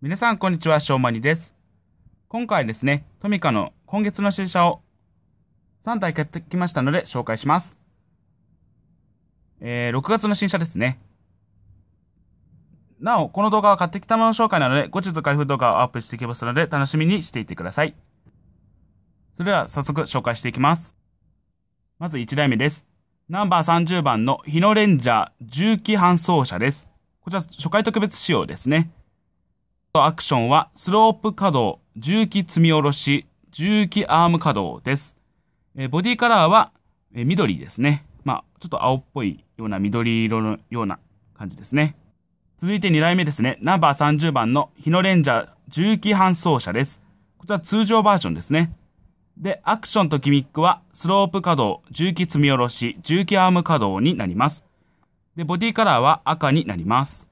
皆さん、こんにちは。しょうまにです。今回ですね、トミカの今月の新車を3台買ってきましたので紹介します。えー、6月の新車ですね。なお、この動画は買ってきたもの紹介なので、後日開封動画をアップしていきますので、楽しみにしていてください。それでは早速紹介していきます。まず1台目です。ナンバー30番の日野レンジャー重機搬送車です。こちら初回特別仕様ですね。アクションはスロープ稼働、重機積み下ろし、重機アーム稼働です。えボディカラーは、え緑ですね。まあ、ちょっと青っぽいような緑色のような感じですね。続いて2台目ですね。ナンバー30番の日野レンジャー重機搬送車です。こちら通常バージョンですね。で、アクションとギミックは、スロープ稼働、重機積み下ろし、重機アーム稼働になります。で、ボディカラーは赤になります。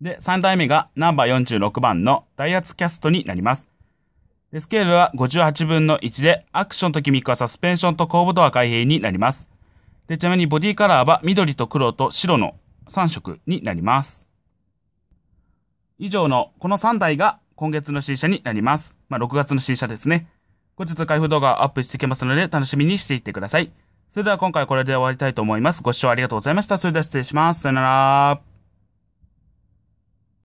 で、3台目がナンバー46番のダイアツキャストになります。でスケールは58分の1で、アクションとギミックはサスペンションと後部ドア開閉になります。で、ちなみにボディカラーは緑と黒と白の3色になります。以上のこの3台が今月の新車になります。まあ、6月の新車ですね。後日開封動画をアップしていきますので楽しみにしていってください。それでは今回はこれで終わりたいと思います。ご視聴ありがとうございました。それでは失礼します。さよなら。